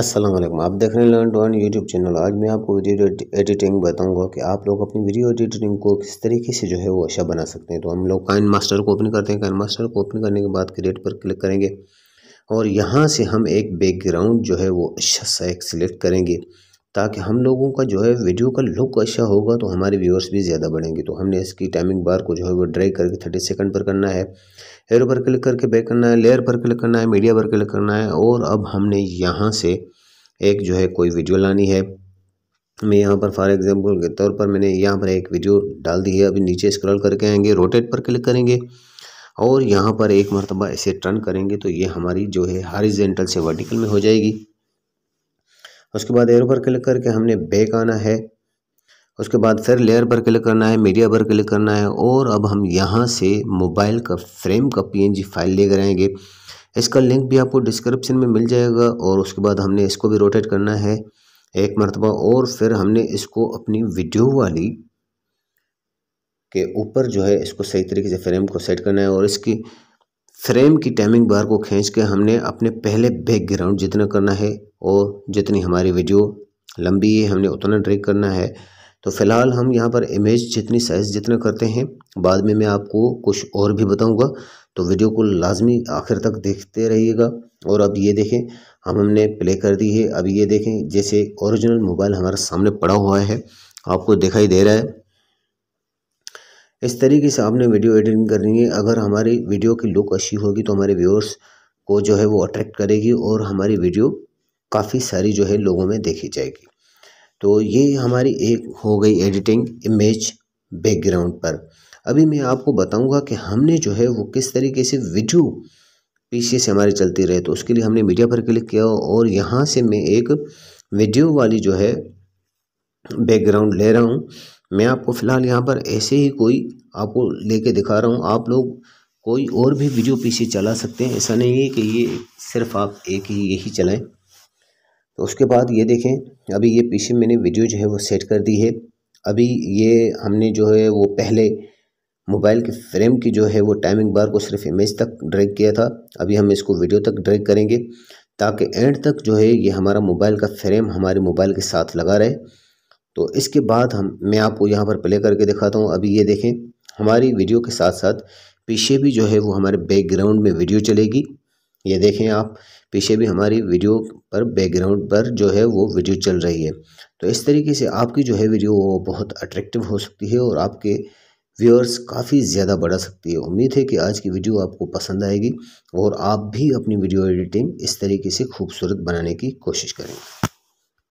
असलम आप देख रहे हैं learn to earn YouTube channel आज मैं आपको वीडियो एडिटिंग बताऊंगा कि आप लोग अपनी वीडियो एडिटिंग को किस तरीके से जो है वो अच्छा बना सकते हैं तो हम लोग काइन मास्टर को ओपन करते हैं काइन मास्टर को ओपन करने के बाद क्रिएट पर क्लिक करेंगे और यहाँ से हम एक बैकग्राउंड जो है वो अच्छा सा एक सिलेक्ट करेंगे ताकि हम लोगों का जो है वीडियो का लुक अच्छा होगा तो हमारे व्यूअर्स भी ज़्यादा बढ़ेंगे तो हमने इसकी टाइमिंग बार को जो है वो ड्राई करके थर्टी सेकंड पर करना है एरो पर क्लिक करके बैक करना है लेयर पर क्लिक करना है मीडिया पर क्लिक करना है और अब हमने यहाँ से एक जो है कोई वीडियो लानी है मैं यहाँ पर फॉर एग्ज़ाम्पल के तौर पर मैंने यहाँ पर एक वीडियो डाल दी है अभी नीचे स्क्रॉल करके आएंगे रोटेट पर क्लिक करेंगे और यहाँ पर एक मरतबा इसे टर्न करेंगे तो ये हमारी जो है हारिजेंटल से वर्टिकल में हो जाएगी उसके बाद एयर पर क्लिक करके हमने बैक आना है उसके बाद फिर लेयर पर क्लिक करना है मीडिया पर क्लिक करना है और अब हम यहाँ से मोबाइल का फ्रेम का पीएनजी फाइल लेकर आएंगे इसका लिंक भी आपको डिस्क्रिप्शन में मिल जाएगा और उसके बाद हमने इसको भी रोटेट करना है एक मरतबा और फिर हमने इसको अपनी वीडियो वाली के ऊपर जो है इसको सही तरीके से फ्रेम को सेट करना है और इसकी फ्रेम की टाइमिंग बार को खींच के हमने अपने पहले बैकग्राउंड जितना करना है और जितनी हमारी वीडियो लंबी है हमने उतना ड्रैग करना है तो फिलहाल हम यहाँ पर इमेज जितनी साइज़ जितना करते हैं बाद में मैं आपको कुछ और भी बताऊँगा तो वीडियो को लाजमी आखिर तक देखते रहिएगा और अब ये देखें हम हमने प्ले कर दी है अब ये देखें जैसे ओरिजिनल मोबाइल हमारे सामने पड़ा हुआ है आपको दिखाई दे रहा है इस तरीके से आपने वीडियो एडिटिंग करनी है अगर हमारी वीडियो की लुक अच्छी होगी तो हमारे व्यूअर्स को जो है वो अट्रैक्ट करेगी और हमारी वीडियो काफ़ी सारी जो है लोगों में देखी जाएगी तो ये हमारी एक हो गई एडिटिंग इमेज बैकग्राउंड पर अभी मैं आपको बताऊंगा कि हमने जो है वो किस तरीके से वीडियो पीछे से हमारी चलती रहे तो उसके लिए हमने मीडिया पर क्लिक किया और यहाँ से मैं एक वीडियो वाली जो है बैकग्राउंड ले रहा हूँ मैं आपको फ़िलहाल यहाँ पर ऐसे ही कोई आपको लेके दिखा रहा हूँ आप लोग कोई और भी वीडियो पीछे चला सकते हैं ऐसा नहीं है कि ये सिर्फ आप एक ही यही चलाएं तो उसके बाद ये देखें अभी ये पीछे मैंने वीडियो जो है वो सेट कर दी है अभी ये हमने जो है वो पहले मोबाइल के फ्रेम की जो है वो टाइमिंग बार को सिर्फ इमेज तक ड्रैग किया था अभी हम इसको वीडियो तक ड्रैग करेंगे ताकि एंड तक जो है ये हमारा मोबाइल का फ्रेम हमारे मोबाइल के साथ लगा रहे तो इसके बाद हम मैं आपको यहाँ पर प्ले करके दिखाता हूँ अभी ये देखें हमारी वीडियो के साथ साथ पीछे भी जो है वो हमारे बैकग्राउंड में वीडियो चलेगी ये देखें आप पीछे भी हमारी वीडियो पर बैकग्राउंड पर जो है वो वीडियो चल रही है तो इस तरीके से आपकी जो है वीडियो वो बहुत अट्रैक्टिव हो सकती है और आपके व्यूअर्स काफ़ी ज़्यादा बढ़ा सकती है उम्मीद है कि आज की वीडियो आपको पसंद आएगी और आप भी अपनी वीडियो एडिटिंग इस तरीके से खूबसूरत बनाने की कोशिश करेंगे